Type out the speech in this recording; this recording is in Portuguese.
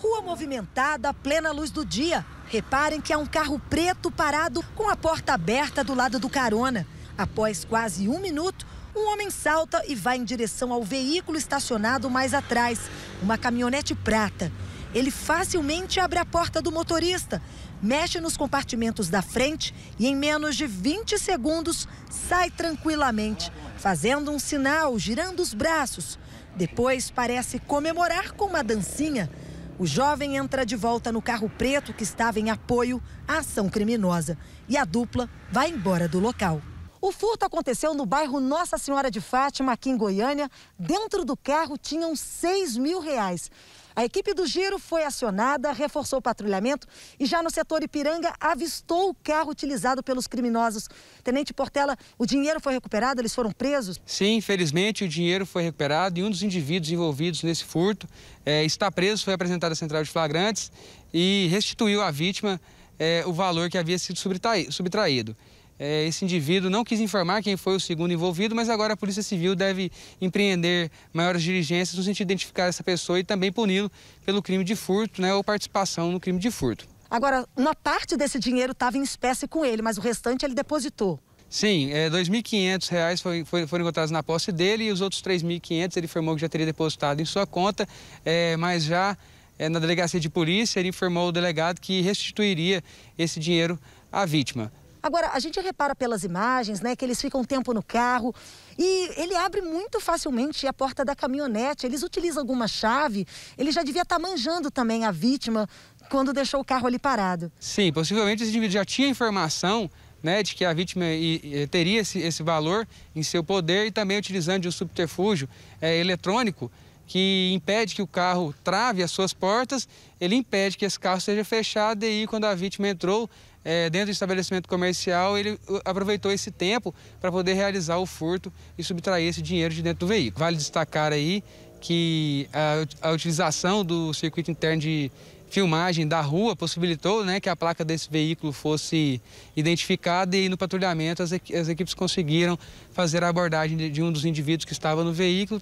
Rua movimentada, plena luz do dia. Reparem que há um carro preto parado com a porta aberta do lado do carona. Após quase um minuto, um homem salta e vai em direção ao veículo estacionado mais atrás, uma caminhonete prata. Ele facilmente abre a porta do motorista, mexe nos compartimentos da frente e, em menos de 20 segundos, sai tranquilamente, fazendo um sinal, girando os braços. Depois parece comemorar com uma dancinha. O jovem entra de volta no carro preto que estava em apoio à ação criminosa e a dupla vai embora do local. O furto aconteceu no bairro Nossa Senhora de Fátima, aqui em Goiânia. Dentro do carro tinham 6 mil reais. A equipe do Giro foi acionada, reforçou o patrulhamento e já no setor Ipiranga avistou o carro utilizado pelos criminosos. Tenente Portela, o dinheiro foi recuperado, eles foram presos? Sim, infelizmente o dinheiro foi recuperado e um dos indivíduos envolvidos nesse furto é, está preso, foi apresentado à central de flagrantes e restituiu à vítima é, o valor que havia sido subtraído. É, esse indivíduo não quis informar quem foi o segundo envolvido, mas agora a Polícia Civil deve empreender maiores diligências no sentido de identificar essa pessoa e também puni-lo pelo crime de furto né, ou participação no crime de furto. Agora, uma parte desse dinheiro estava em espécie com ele, mas o restante ele depositou. Sim, é, R$ 2.500 foi, foi, foram encontrados na posse dele e os outros R$ 3.500 ele informou que já teria depositado em sua conta, é, mas já é, na delegacia de polícia ele informou o delegado que restituiria esse dinheiro à vítima. Agora, a gente repara pelas imagens, né, que eles ficam um tempo no carro e ele abre muito facilmente a porta da caminhonete. Eles utilizam alguma chave, ele já devia estar tá manjando também a vítima quando deixou o carro ali parado. Sim, possivelmente esse indivíduo já tinha informação né, de que a vítima teria esse, esse valor em seu poder e também utilizando um subterfúgio é, eletrônico, que impede que o carro trave as suas portas, ele impede que esse carro seja fechado e aí quando a vítima entrou é, dentro do estabelecimento comercial, ele uh, aproveitou esse tempo para poder realizar o furto e subtrair esse dinheiro de dentro do veículo. Vale destacar aí que a, a utilização do circuito interno de filmagem da rua possibilitou né, que a placa desse veículo fosse identificada e no patrulhamento as, as equipes conseguiram fazer a abordagem de, de um dos indivíduos que estava no veículo.